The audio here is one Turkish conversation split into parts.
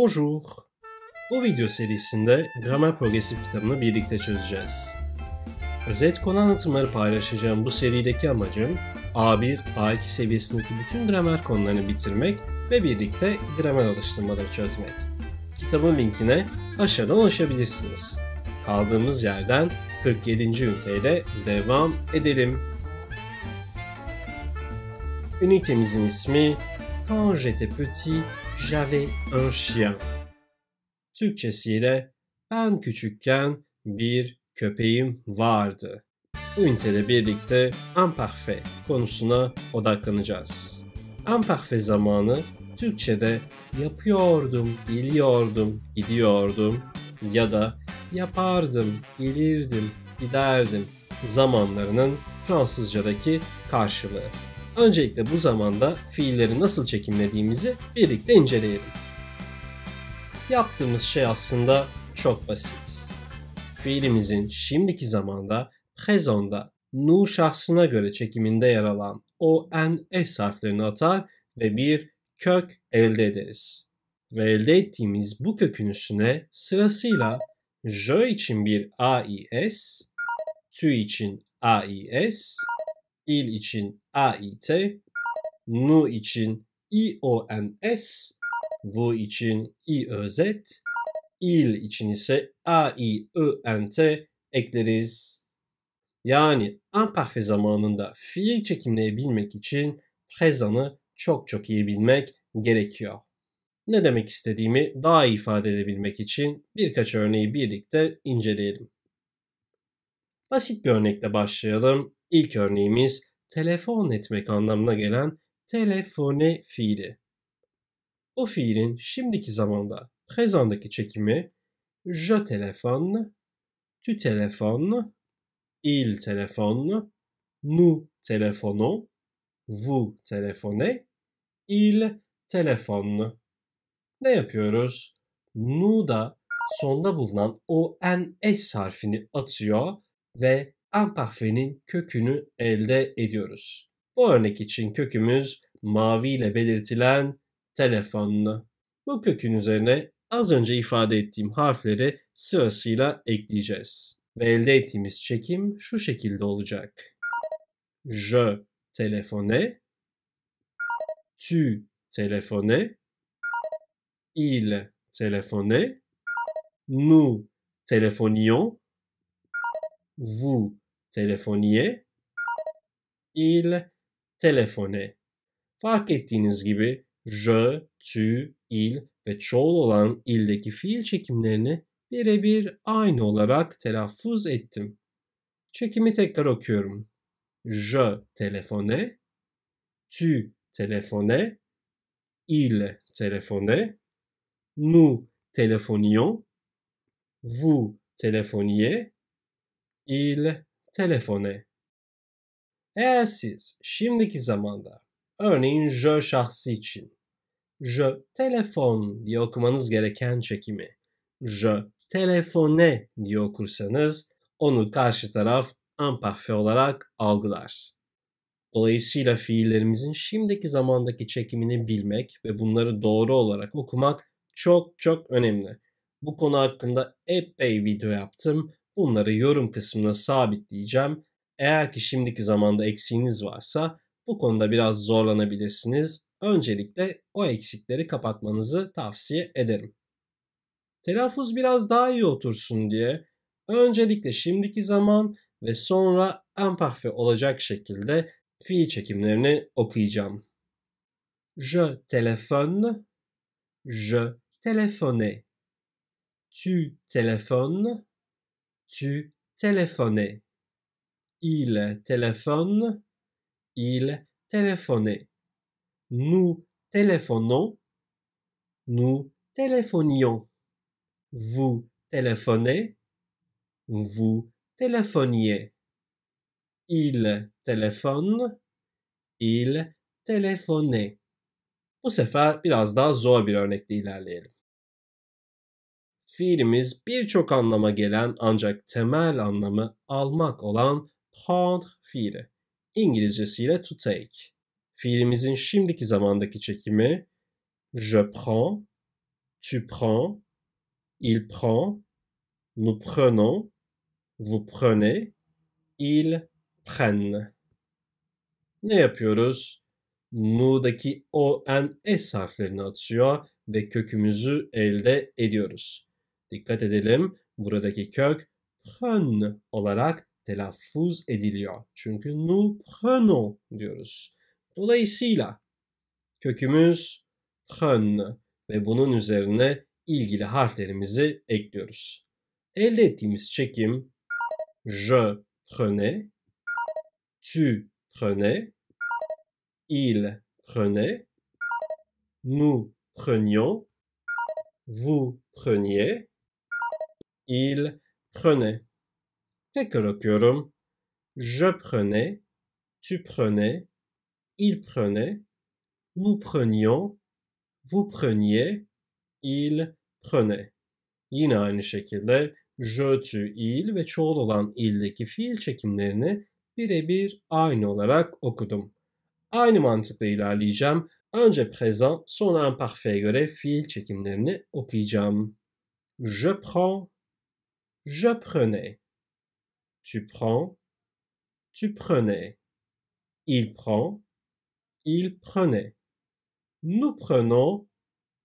Bonjour. Bu video serisinde gramer progresif kitabını birlikte çözeceğiz. Özet konu anlatımları paylaşacağım bu serideki amacım A1, A2 seviyesindeki bütün gramer konularını bitirmek ve birlikte gramer alıştırmaları çözmek. Kitabın linkine aşağıdan ulaşabilirsiniz. Kaldığımız yerden 47. üniteyle devam edelim. Ünitemizin ismi Quand j'étais petit, J'avais un chien. Türkçesiyle ben küçükken bir köpeğim vardı. Bu ünitede birlikte imparfait konusuna odaklanacağız. Imparfait zamanı Türkçe'de yapıyordum, geliyordum, gidiyordum ya da yapardım, gelirdim, giderdim zamanlarının Fransızcadaki karşılığı. Öncelikle bu zamanda fiilleri nasıl çekimlediğimizi birlikte inceleyelim. Yaptığımız şey aslında çok basit. Fiilimizin şimdiki zamanda prezonda nu şahsına göre çekiminde yer alan o en s harflerini atar ve bir kök elde ederiz. Ve elde ettiğimiz bu kökün üstüne sırasıyla je için bir a i s, tü için a i s il için AIT, nu için IONS, vu için IÖZ, il için ise AIÖNT ekleriz. Yani amparfe zamanında fiil çekimleyebilmek için prezanı çok çok iyi bilmek gerekiyor. Ne demek istediğimi daha iyi ifade edebilmek için birkaç örneği birlikte inceleyelim. Basit bir örnekle başlayalım. İlk örneğimiz telefon etmek anlamına gelen telefone fiili. Bu fiilin şimdiki zamanda prezandaki çekimi je telefonne, tu telefonne, il telefonne, nous telefonons, vous telefonez, il telefonne. Ne yapıyoruz? Nu da sonda bulunan o en s harfini atıyor ve amparfenin kökünü elde ediyoruz. Bu örnek için kökümüz mavi ile belirtilen telefonlu. Bu kökün üzerine az önce ifade ettiğim harfleri sırasıyla ekleyeceğiz. Ve elde ettiğimiz çekim şu şekilde olacak. Je téléphonais. Tu téléphonais. Il téléphonait. Nous téléphonions vous telefoniye, il telefone. Fark ettiğiniz gibi je, tu, il ve çoğul olan ildeki fiil çekimlerini birebir aynı olarak telaffuz ettim. Çekimi tekrar okuyorum. Je telefone, tu telefone, il telefone, nous telefonions, vous telefoniez, il telefone. Eğer siz şimdiki zamanda örneğin je şahsı için je telefon diye okumanız gereken çekimi je telefone diye okursanız onu karşı taraf amparfe olarak algılar. Dolayısıyla fiillerimizin şimdiki zamandaki çekimini bilmek ve bunları doğru olarak okumak çok çok önemli. Bu konu hakkında epey video yaptım. Bunları yorum kısmına sabitleyeceğim. Eğer ki şimdiki zamanda eksiğiniz varsa bu konuda biraz zorlanabilirsiniz. Öncelikle o eksikleri kapatmanızı tavsiye ederim. Telaffuz biraz daha iyi otursun diye öncelikle şimdiki zaman ve sonra emparfe olacak şekilde fiil çekimlerini okuyacağım. Je téléphone, je téléphone, Tu téléphones, tu téléphonais. Il téléphone, il téléphonait. Nous téléphonons, nous téléphonions. Vous téléphonez, vous téléphoniez. Il téléphone, il téléphonait. Bu sefer biraz daha zor bir örnekle ilerleyelim. fiilimiz birçok anlama gelen ancak temel anlamı almak olan prendre fiili. İngilizcesiyle to take. Fiilimizin şimdiki zamandaki çekimi je prends, tu prends, il prend, nous prenons, vous prenez, il prennent. Ne yapıyoruz? Nu'daki o, en, es harflerini atıyor ve kökümüzü elde ediyoruz. Dikkat edelim buradaki kök pren olarak telaffuz ediliyor. Çünkü nous prenons diyoruz. Dolayısıyla kökümüz pren ve bunun üzerine ilgili harflerimizi ekliyoruz. Elde ettiğimiz çekim je prenais, tu prenais, il prenait, nous prenions, vous preniez, Il prenait. Tekrar okuyorum. Je prenais, tu prenais, il prenait, nous prenions, vous preniez, il prenait. Yine aynı şekilde je, tu, il ve çoğul olan il'deki fiil çekimlerini birebir aynı olarak okudum. Aynı mantıkla ilerleyeceğim. Önce présent, sonra imparfaiye göre fiil çekimlerini okuyacağım. Je prends, Je prenais. Tu prends. Tu prenais. Il prend. Il prenait. Nous prenons.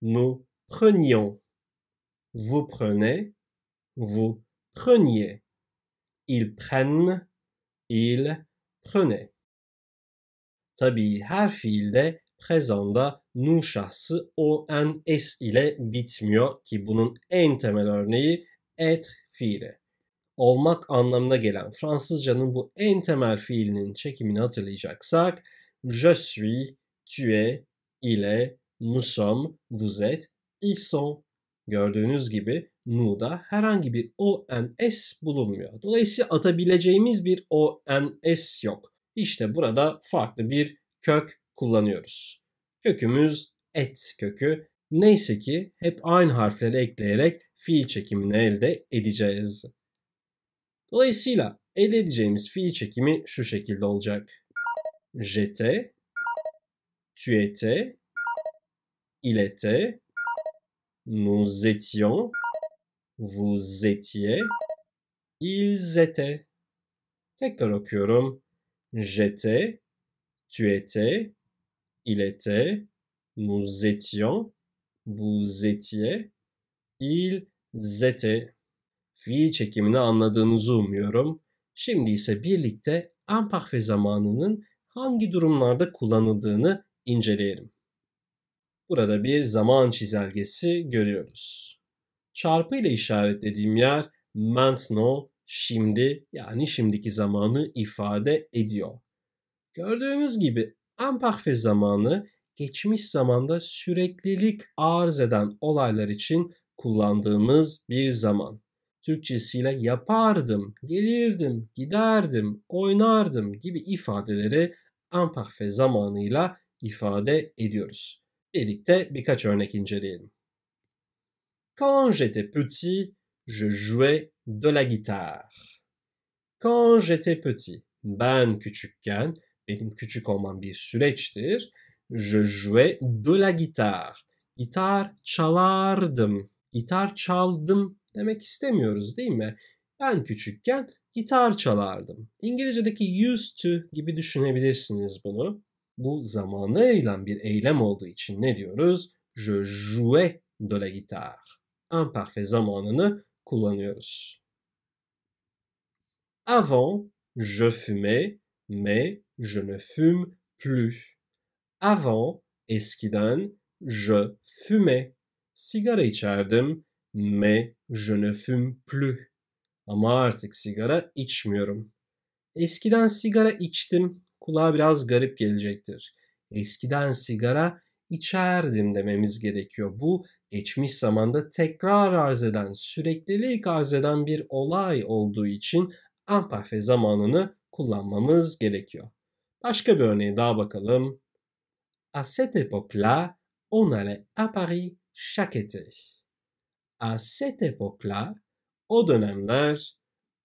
Nous prenions. Vous prenez. Vous preniez. Ils prennent. Ils prenaient. Tabi, her prezanda nu o en ile bitmiyor ki bunun en temel örneği être fiile olmak anlamına gelen Fransızcanın bu en temel fiilinin çekimini hatırlayacaksak je suis, tu es, il est, nous sommes, vous êtes, ils sont. Gördüğünüz gibi nu'da herhangi bir o n s bulunmuyor. Dolayısıyla atabileceğimiz bir o n s yok. İşte burada farklı bir kök kullanıyoruz. Kökümüz et kökü Neyse ki hep aynı harfleri ekleyerek fiil çekimini elde edeceğiz. Dolayısıyla elde edeceğimiz fiil çekimi şu şekilde olacak. J'étais, tu étais, il était, nous étions, vous étiez, ils étaient. Tekrar okuyorum. J'étais, tu étais, il était, nous étions, vous étiez, il étaient fiil çekimini anladığınızı umuyorum. Şimdi ise birlikte amparfe zamanının hangi durumlarda kullanıldığını inceleyelim. Burada bir zaman çizelgesi görüyoruz. Çarpı ile işaretlediğim yer maintenant, şimdi yani şimdiki zamanı ifade ediyor. Gördüğünüz gibi amparfe zamanı geçmiş zamanda süreklilik arz eden olaylar için kullandığımız bir zaman. Türkçesiyle yapardım, gelirdim, giderdim, oynardım gibi ifadeleri amparfe zamanıyla ifade ediyoruz. Birlikte birkaç örnek inceleyelim. Quand j'étais petit, je jouais de la guitare. Quand j'étais petit, ben küçükken, benim küçük olmam bir süreçtir. Je jouais de la guitare. Gitar çalardım. Gitar çaldım demek istemiyoruz değil mi? Ben küçükken gitar çalardım. İngilizce'deki used to gibi düşünebilirsiniz bunu. Bu zamana eğilen bir eylem olduğu için ne diyoruz? Je jouais de la guitare. Imparfait zamanını kullanıyoruz. Avant, je fumais, mais je ne fume plus. Avant eskiden je fumais. Sigara içerdim mais je ne fume plus. Ama artık sigara içmiyorum. Eskiden sigara içtim. Kulağa biraz garip gelecektir. Eskiden sigara içerdim dememiz gerekiyor. Bu geçmiş zamanda tekrar arz eden, süreklilik arz eden bir olay olduğu için amparfe zamanını kullanmamız gerekiyor. Başka bir örneğe daha bakalım. À cette époque-là, on allait à Paris chaque été. À cette époque-là, o dönemler,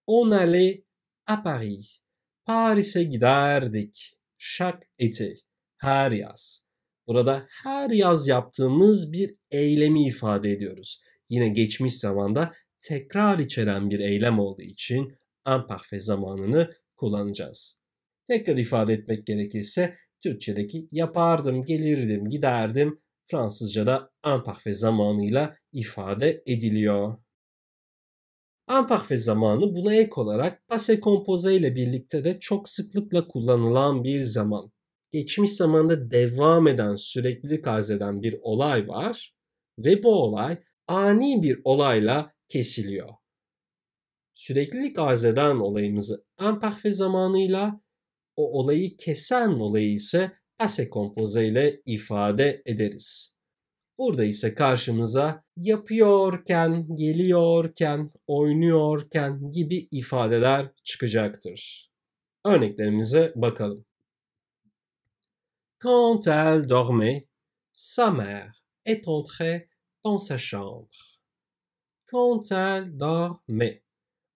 on allait à Paris. Paris'e giderdik. Chaque été. Her yaz. Burada her yaz yaptığımız bir eylemi ifade ediyoruz. Yine geçmiş zamanda tekrar içeren bir eylem olduğu için imparfait zamanını kullanacağız. Tekrar ifade etmek gerekirse Türkçedeki yapardım, gelirdim, giderdim Fransızca'da amparfe zamanıyla ifade ediliyor. Amparfe zamanı buna ek olarak passé composé ile birlikte de çok sıklıkla kullanılan bir zaman. Geçmiş zamanda devam eden, süreklilik arz eden bir olay var ve bu olay ani bir olayla kesiliyor. Süreklilik arz eden olayımızı amparfe zamanıyla o olayı kesen olayı ise passe kompoze ile ifade ederiz. Burada ise karşımıza yapıyorken, geliyorken, oynuyorken gibi ifadeler çıkacaktır. Örneklerimize bakalım. Quand elle dormait, sa mère est entrée dans sa chambre. Quand elle dormait,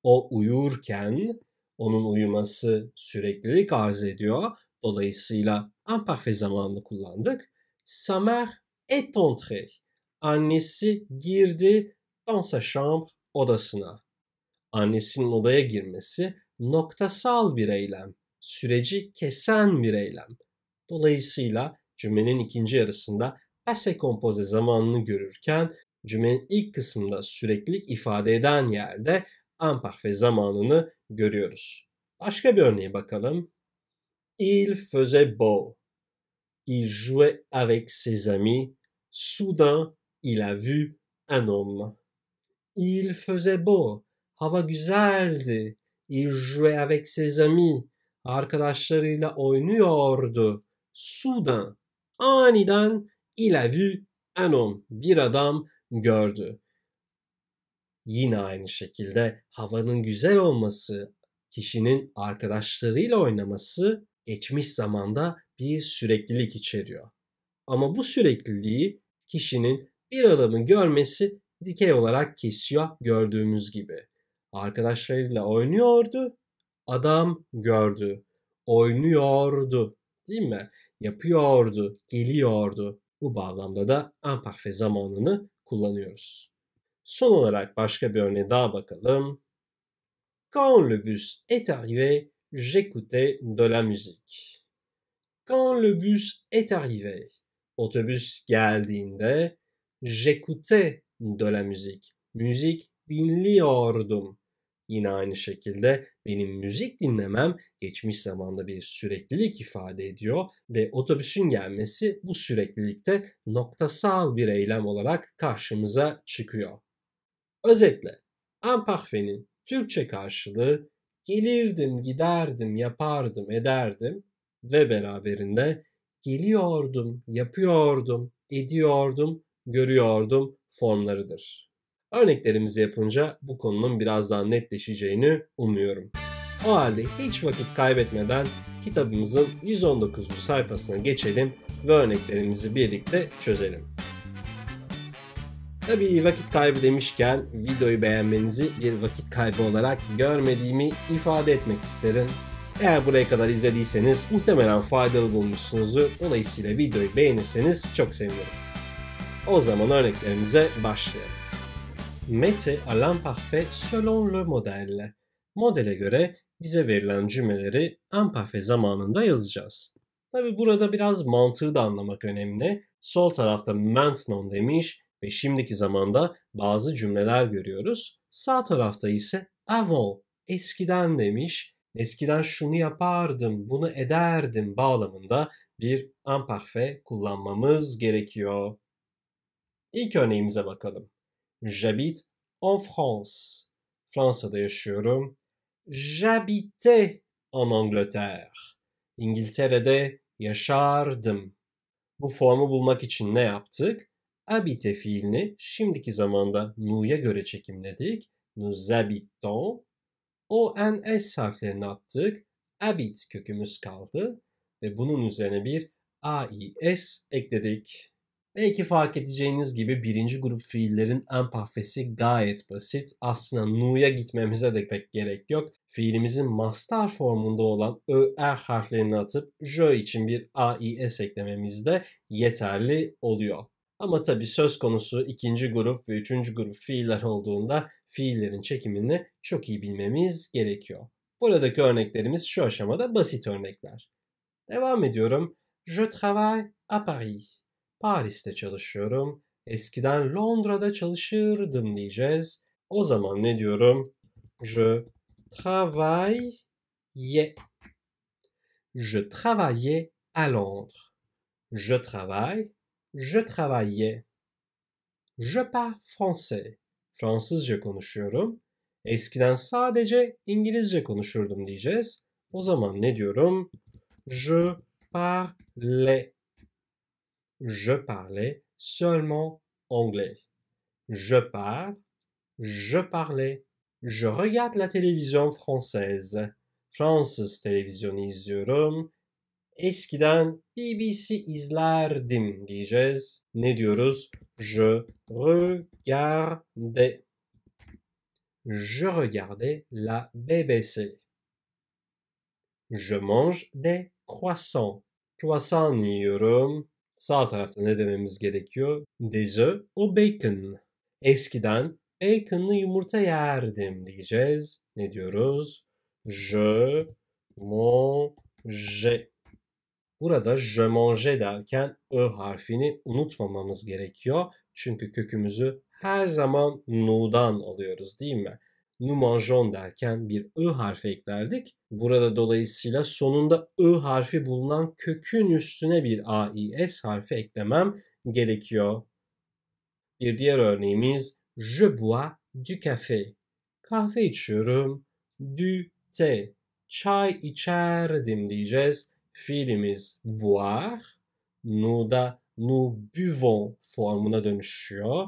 o uyurken onun uyuması süreklilik arz ediyor. Dolayısıyla amparfe zamanını kullandık. Sa mère est entrée. Annesi girdi dans sa chambre odasına. Annesinin odaya girmesi noktasal bir eylem. Süreci kesen bir eylem. Dolayısıyla cümlenin ikinci yarısında passé composé zamanını görürken cümlenin ilk kısmında süreklilik ifade eden yerde amparfe zamanını görüyoruz. Başka bir örneğe bakalım. Il faisait beau. Il jouait avec ses amis. Soudain, il a vu un homme. Il faisait beau. Hava güzeldi. Il jouait avec ses amis. Arkadaşlarıyla oynuyordu. Soudain, aniden il a vu un homme. Bir adam gördü yine aynı şekilde havanın güzel olması, kişinin arkadaşlarıyla oynaması geçmiş zamanda bir süreklilik içeriyor. Ama bu sürekliliği kişinin bir adamı görmesi dikey olarak kesiyor gördüğümüz gibi. Arkadaşlarıyla oynuyordu, adam gördü, oynuyordu değil mi? Yapıyordu, geliyordu. Bu bağlamda da imparfait zamanını kullanıyoruz. Son olarak başka bir örneğe daha bakalım. Quand le bus est arrivé, j'écoutais de la musique. Quand le bus est arrivé, otobüs geldiğinde j'écoutais de la musique. Müzik dinliyordum. Yine aynı şekilde benim müzik dinlemem geçmiş zamanda bir süreklilik ifade ediyor ve otobüsün gelmesi bu süreklilikte noktasal bir eylem olarak karşımıza çıkıyor. Özetle amparfenin Türkçe karşılığı gelirdim, giderdim, yapardım, ederdim ve beraberinde geliyordum, yapıyordum, ediyordum, görüyordum formlarıdır. Örneklerimizi yapınca bu konunun biraz daha netleşeceğini umuyorum. O halde hiç vakit kaybetmeden kitabımızın 119. sayfasına geçelim ve örneklerimizi birlikte çözelim. Tabii vakit kaybı demişken videoyu beğenmenizi bir vakit kaybı olarak görmediğimi ifade etmek isterim. Eğer buraya kadar izlediyseniz muhtemelen faydalı bulmuşsunuzdur. Dolayısıyla videoyu beğenirseniz çok sevinirim. O zaman örneklerimize başlayalım. Mete à l'imparfait selon le modèle. Modele göre bize verilen cümleleri imparfait zamanında yazacağız. Tabi burada biraz mantığı da anlamak önemli. Sol tarafta maintenant demiş, ve şimdiki zamanda bazı cümleler görüyoruz. Sağ tarafta ise avant, eskiden demiş, eskiden şunu yapardım, bunu ederdim bağlamında bir imparfait kullanmamız gerekiyor. İlk örneğimize bakalım. J'habite en France. Fransa'da yaşıyorum. J'habitais en Angleterre. İngiltere'de yaşardım. Bu formu bulmak için ne yaptık? habite fiilini şimdiki zamanda nu'ya göre çekimledik. Nous habitons. O en s harflerini attık. Habit kökümüz kaldı ve bunun üzerine bir AIS ekledik. Belki fark edeceğiniz gibi birinci grup fiillerin en empafesi gayet basit. Aslında nu'ya gitmemize de pek gerek yok. Fiilimizin mastar formunda olan ö-er harflerini atıp jö için bir AIS eklememiz de yeterli oluyor. Ama tabii söz konusu ikinci grup ve üçüncü grup fiiller olduğunda fiillerin çekimini çok iyi bilmemiz gerekiyor. Buradaki örneklerimiz şu aşamada basit örnekler. Devam ediyorum. Je travaille à Paris. Paris'te çalışıyorum. Eskiden Londra'da çalışırdım diyeceğiz. O zaman ne diyorum? Je travaille. Je travaille à Londres. Je travaille Je travaillais. Je parle français. Fransızca konuşuyorum. Eskiden sadece İngilizce konuşurdum diyeceğiz. O zaman ne diyorum? Je parlais. Je parlais seulement anglais. Je parle. Je parlais. Je regarde la télévision française. Fransız televizyonu izliyorum. eskiden BBC izlerdim diyeceğiz. Ne diyoruz? Je regardais. Je regardais la BBC. Je mange des croissants. Croissant yiyorum. Sağ tarafta ne dememiz gerekiyor? Des œufs au bacon. Eskiden baconlı yumurta yerdim diyeceğiz. Ne diyoruz? Je mange. Burada je mange derken ö harfini unutmamamız gerekiyor. Çünkü kökümüzü her zaman nu'dan alıyoruz değil mi? Nu manjon derken bir ö harfi eklerdik. Burada dolayısıyla sonunda ö harfi bulunan kökün üstüne bir a i s harfi eklemem gerekiyor. Bir diğer örneğimiz je bois du café. Kahve içiyorum. Du te" Çay içerdim diyeceğiz fiilimiz boire, nu'da nu buvon formuna dönüşüyor.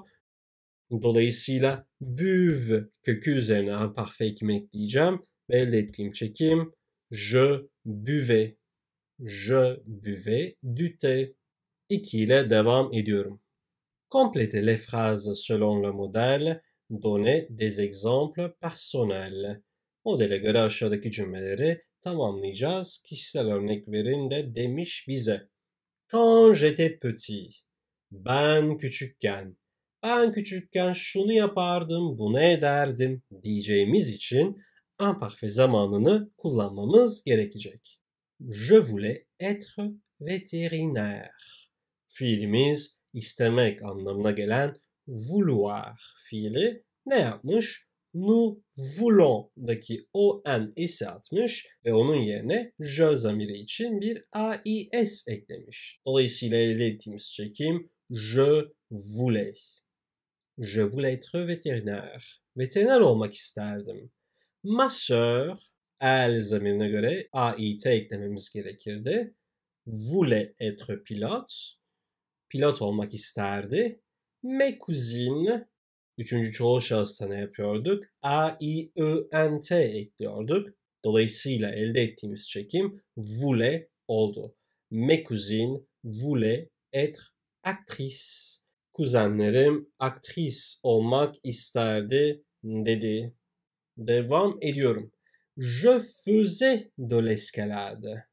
Dolayısıyla buv kökü üzerine imperfect ekimi ekleyeceğim. Ve elde ettiğim çekim je buvais. Je buvais du thé. 2 ile devam ediyorum. Complétez les phrases selon le modèle. Donnez des exemples personnels. Modele göre aşağıdaki cümleleri tamamlayacağız. Kişisel örnek verin de demiş bize. Quand j'étais petit. Ben küçükken. Ben küçükken şunu yapardım, bunu ederdim diyeceğimiz için imparfait zamanını kullanmamız gerekecek. Je voulais être vétérinaire. Fiilimiz istemek anlamına gelen vouloir fiili ne yapmış? nous voulons daki o n ise atmış ve onun yerine je zamiri için bir a i s eklemiş. Dolayısıyla elde ettiğimiz çekim je voulais. Je voulais être vétérinaire. Veteriner olmak isterdim. Ma sœur, el zamirine göre a i t eklememiz gerekirdi. Voulait être pilote. Pilot olmak isterdi. Mes cousines, Üçüncü çoğul şahısına yapıyorduk? A, I, ö N, T ekliyorduk. Dolayısıyla elde ettiğimiz çekim voulait oldu. Mes cousines voulaient être actrice. Kuzenlerim aktris olmak isterdi dedi. Devam ediyorum. Je faisais de l'escalade.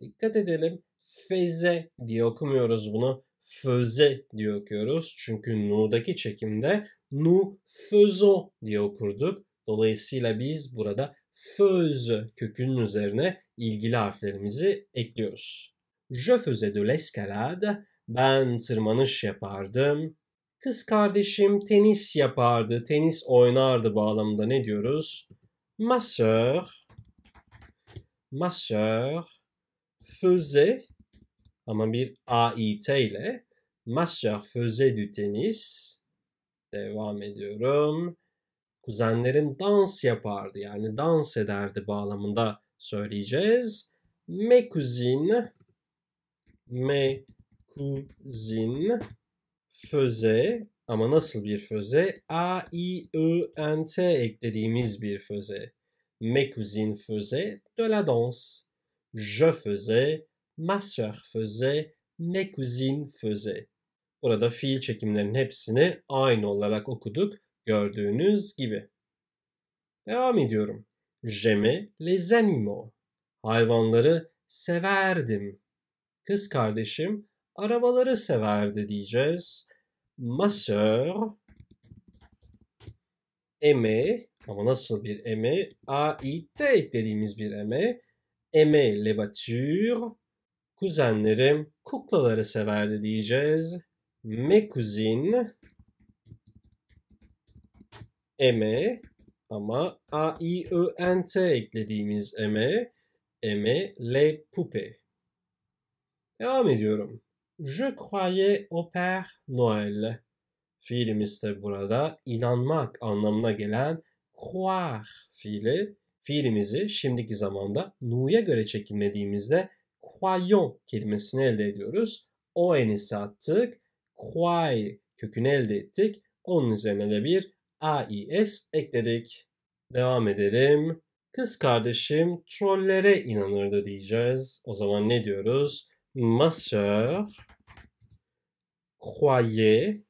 Dikkat edelim. Feze diye okumuyoruz bunu föze diye okuyoruz. Çünkü nu'daki çekimde nu fözon diye okurduk. Dolayısıyla biz burada föz kökünün üzerine ilgili harflerimizi ekliyoruz. Je faisais de l'escalade. Ben tırmanış yapardım. Kız kardeşim tenis yapardı, tenis oynardı bağlamında ne diyoruz? Ma sœur, ma sœur faisait ama bir AIT ile Mascher faisait du tennis. Devam ediyorum. Kuzenlerim dans yapardı yani dans ederdi bağlamında söyleyeceğiz. Mes cousines, mes cousines faisait ama nasıl bir föze? A, I, I, N, T eklediğimiz bir föze. Mes cousines faisaient de la danse. Je faisais ma soeur faisait, mes cousines faisait. Burada fiil çekimlerin hepsini aynı olarak okuduk gördüğünüz gibi. Devam ediyorum. J'aimais les animaux. Hayvanları severdim. Kız kardeşim arabaları severdi diyeceğiz. Ma sœur aimait ama nasıl bir aimait? A-I-T eklediğimiz bir aimait. Aimait les voitures kuzenlerim kuklaları severdi diyeceğiz. Me kuzin eme ama a i ö n t eklediğimiz eme eme le poupe. Devam ediyorum. Je croyais au Père Noël. Fiilimiz de burada inanmak anlamına gelen croire fiili. Fiilimizi şimdiki zamanda nu'ya göre çekimlediğimizde croyant kelimesini elde ediyoruz. O enisi attık. Croy kökünü elde ettik. Onun üzerine de bir AIS ekledik. Devam edelim. Kız kardeşim trollere inanırdı diyeceğiz. O zaman ne diyoruz? Ma sœur croyait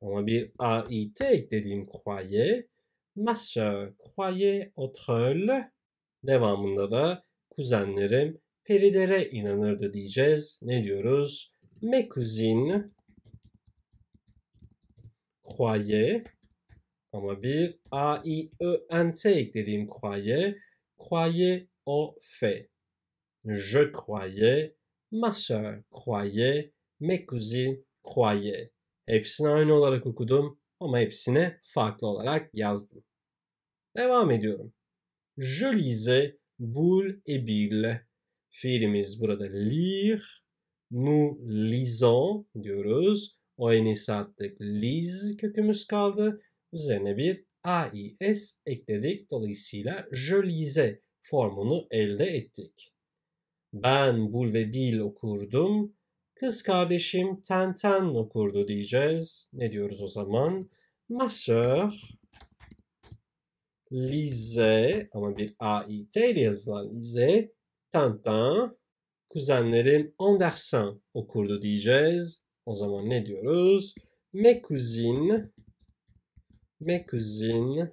ama bir AIT eklediğim croyait. Ma sœur croyait au troll. Devamında da kuzenlerim perilere inanırdı diyeceğiz. Ne diyoruz? Mes cousines ama bir a i e n t eklediğim croyait croyait au fait. Je croyais, ma soeur croyait, mes cousines croyait. Hepsini aynı olarak okudum ama hepsine farklı olarak yazdım. Devam ediyorum. Je lisais Boule et Bill. Fiilimiz burada lire. Nous lisons diyoruz. O enisi attık. Liz kökümüz kaldı. Üzerine bir AIS ekledik. Dolayısıyla je lise formunu elde ettik. Ben Bul ve Bil okurdum. Kız kardeşim Tenten okurdu diyeceğiz. Ne diyoruz o zaman? Ma sœur lise ama bir AIT ile yazılan lise Tintin kuzenlerim Andersen okurdu diyeceğiz. O zaman ne diyoruz? Mes cousines, mes cousines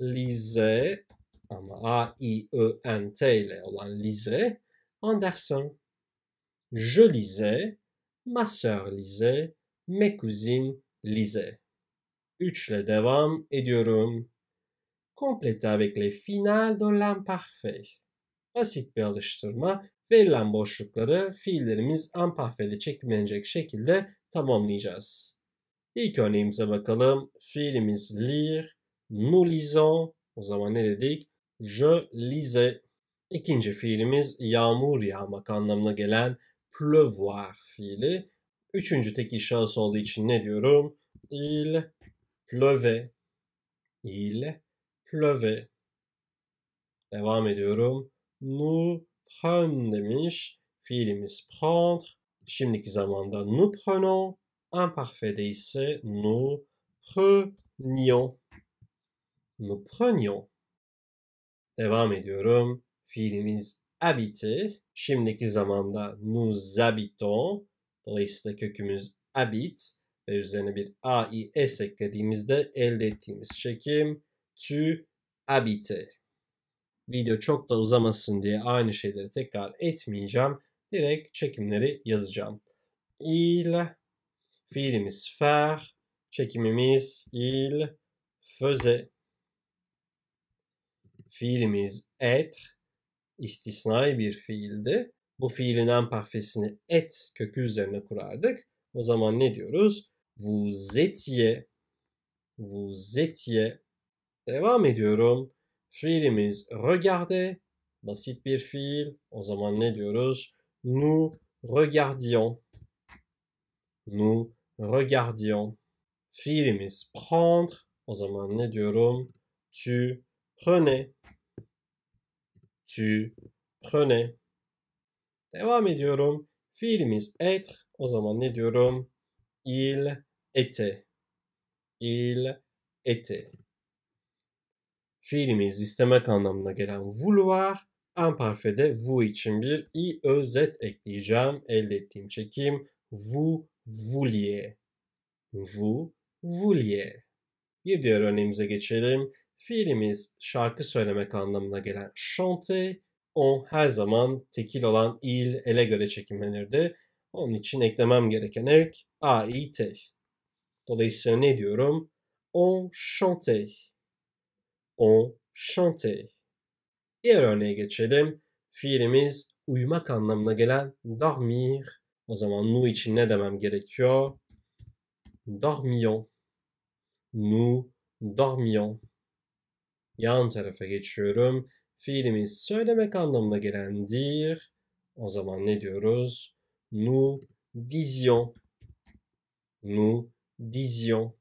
lisaient ama A-I-E-N-T ile olan lisaient Andersen. Je lisais, ma soeur lisait, mes cousines lisaient. et devam ediyorum. Complétez avec les finales de l'imparfait. basit bir alıştırma. Verilen boşlukları fiillerimiz ampahvede çekmeyecek şekilde tamamlayacağız. İlk örneğimize bakalım. Fiilimiz lire, nous lisons. O zaman ne dedik? Je lisais. İkinci fiilimiz yağmur yağmak anlamına gelen pleuvoir fiili. Üçüncü tekil şahıs olduğu için ne diyorum? Il pleuvait. Il pleuvait. Devam ediyorum nous prenne demiş. Fiilimiz prendre. Şimdiki zamanda nous prenons. de ise nous prenions. Nous prenions. Devam ediyorum. Fiilimiz habiter. Şimdiki zamanda nous habitons. Dolayısıyla kökümüz habit ve üzerine bir a i s eklediğimizde elde ettiğimiz çekim tu habiter video çok da uzamasın diye aynı şeyleri tekrar etmeyeceğim. Direkt çekimleri yazacağım. Il fiilimiz faire, çekimimiz il faisait. Fiilimiz être istisnai bir fiildi. Bu fiilin en amparfesini et kökü üzerine kurardık. O zaman ne diyoruz? Vous étiez. Vous étiez. Devam ediyorum. fiilimiz regarder, basit bir ben, fiil, o zaman ne diyoruz? Nous regardions. Nous regardions. Fiilimiz prendre, o zaman ne diyorum? Tu prenais. Tu prenais. Devam ediyorum. Fiilimiz être, o zaman ne diyorum? Il était. Il était. fiilimiz istemek anlamına gelen vouloir imperfede vous için bir i öz ekleyeceğim. Elde ettiğim çekim vous vouliez. Vous vouliez. Bir diğer örneğimize geçelim. Fiilimiz şarkı söylemek anlamına gelen chanter, on her zaman tekil olan il ele göre çekimlenirdi. Onun için eklemem gereken ek AIT. Dolayısıyla ne diyorum? On chanter. On enchanté. Diğer örneğe geçelim. Fiilimiz uyumak anlamına gelen dormir. O zaman nous için ne demem gerekiyor? Dormion. Nous dormion. Yan tarafa geçiyorum. Fiilimiz söylemek anlamına gelen dire. O zaman ne diyoruz? Nous disions. Nous disions.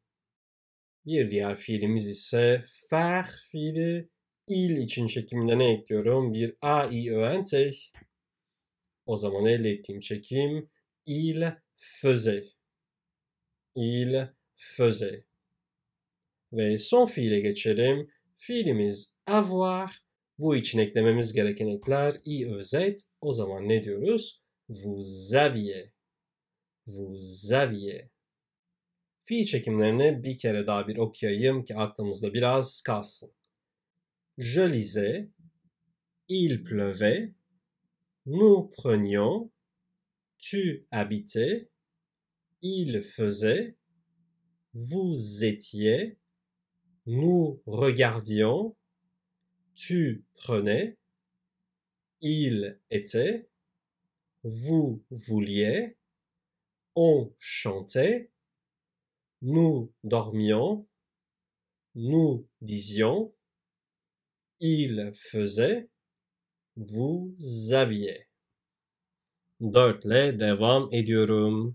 Bir diğer fiilimiz ise faire fiili il için çekimine ne ekliyorum? Bir a i ö n t. O zaman elde ettiğim çekim il faisait. Il faisait. Ve son fiile geçelim. Fiilimiz avoir. Bu için eklememiz gereken ekler i ö z. O zaman ne diyoruz? Vous aviez. Vous aviez. Je lisais, il pleuvait, nous prenions, tu habitais, il faisait, vous étiez, nous regardions, tu prenais, il était, vous vouliez, on chantait, nous dormions. Nous disions. Il faisait. Vous aviez. et devam ediyorum.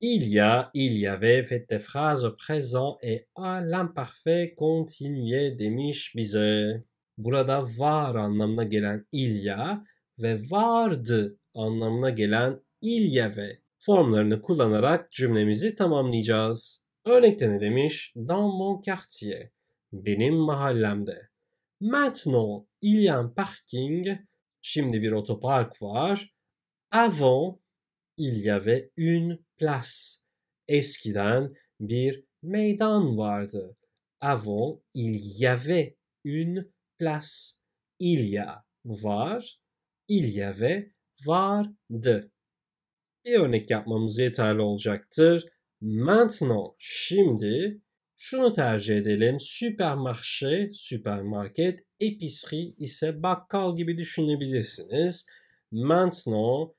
Il y a, il y avait fait des phrases présentes présent et à l'imparfait continuait des bize. Burada var anlamına gelen il y a ve vardı anlamına gelen il y avait formlarını kullanarak cümlemizi tamamlayacağız. Örnekte ne demiş? Dans mon quartier. Benim mahallemde. Maintenant, il y a un parking. Şimdi bir otopark var. Avant, il y avait une place. Eskiden bir meydan vardı. Avant, il y avait une place. Il y a var, il y avait vardı bir örnek yapmamız yeterli olacaktır. Maintenant şimdi şunu tercih edelim. Süpermarché, süpermarket, epicerie ise bakkal gibi düşünebilirsiniz. Maintenant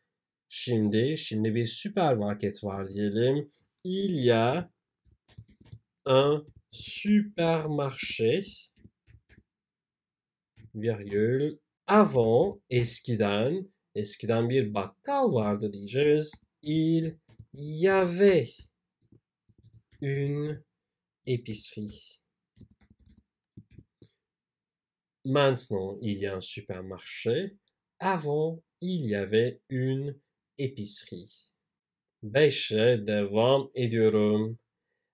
şimdi şimdi bir süpermarket var diyelim. Il y a un supermarché virgül avant eskiden Eskiden bir bakkal de diyeceğiz. Il y avait une épicerie. Maintenant, il y a un supermarché. Avant, il y avait une épicerie. et du ediyorum.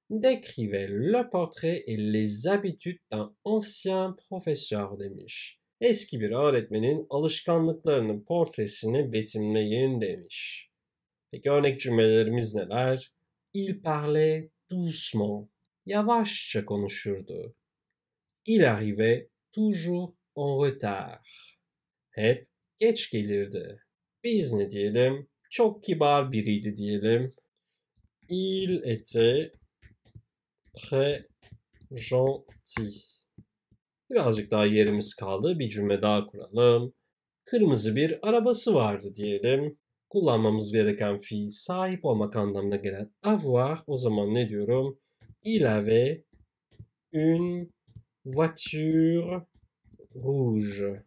décrivait le portrait et les habitudes d'un ancien professeur demiş. eski bir öğretmenin alışkanlıklarının portresini betimleyin demiş. Peki örnek cümlelerimiz neler? Il parlait doucement. Yavaşça konuşurdu. Il arrivait toujours en retard. Hep geç gelirdi. Biz ne diyelim? Çok kibar biriydi diyelim. Il était très gentil. Birazcık daha yerimiz kaldı. Bir cümle daha kuralım. Kırmızı bir arabası vardı diyelim. Kullanmamız gereken fiil sahip olmak anlamına gelen avoir. O zaman ne diyorum? Il avait une voiture rouge.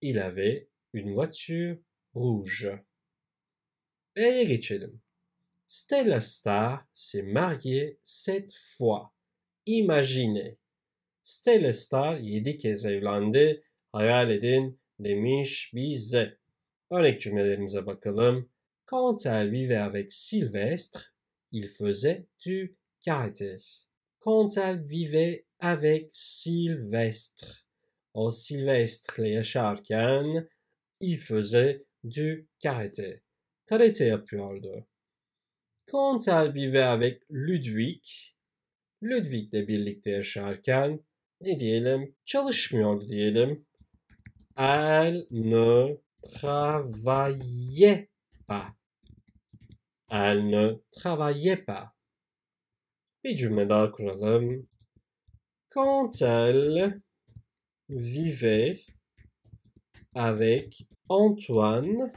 Il avait une voiture rouge. E'ye geçelim. Stella Star s'est mariée sept fois. Imaginez. Stella Star 7 kez evlendi. Hayal edin demiş bize. Örnek cümlelerimize bakalım. Quand elle vivait avec Sylvestre, il faisait du karaté. Quand elle vivait avec Sylvestre. O Sylvestre'le yaşarken il faisait du karate. Karate yapıyordu. Quand elle vivait avec Ludwig, Ludwig Ludwig'le birlikte yaşarken ne diyelim çalışmıyor diyelim. Elle ne travaillait pas. Elle ne travaillait pas. Bir cümle daha kuralım. Quand elle vivait avec Antoine,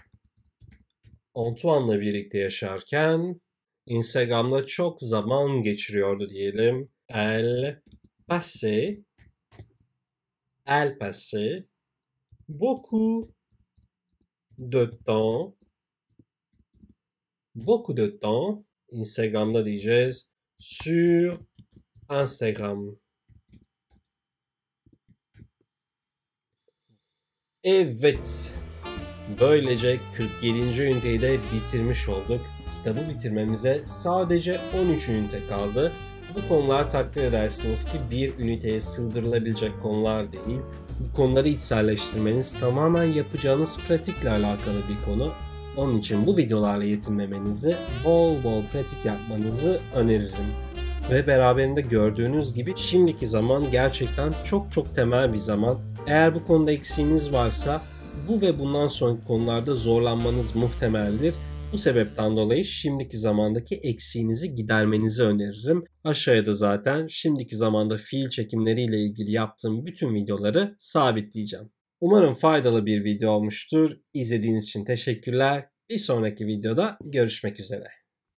Antoine'la birlikte yaşarken Instagram'da çok zaman geçiriyordu diyelim. Elle passait al passé beaucoup de temps beaucoup de temps Instagram'da diyeceğiz sur Instagram Evet böylece 47. üniteyi de bitirmiş olduk. Kitabı bitirmemize sadece 13 ünite kaldı bu konular takdir edersiniz ki bir üniteye sığdırılabilecek konular değil, bu konuları içselleştirmeniz tamamen yapacağınız pratikle alakalı bir konu. Onun için bu videolarla yetinmemenizi, bol bol pratik yapmanızı öneririm. Ve beraberinde gördüğünüz gibi şimdiki zaman gerçekten çok çok temel bir zaman. Eğer bu konuda eksiğiniz varsa bu ve bundan sonraki konularda zorlanmanız muhtemeldir bu sebepten dolayı şimdiki zamandaki eksiğinizi gidermenizi öneririm. Aşağıda zaten şimdiki zamanda fiil çekimleriyle ilgili yaptığım bütün videoları sabitleyeceğim. Umarım faydalı bir video olmuştur. İzlediğiniz için teşekkürler. Bir sonraki videoda görüşmek üzere.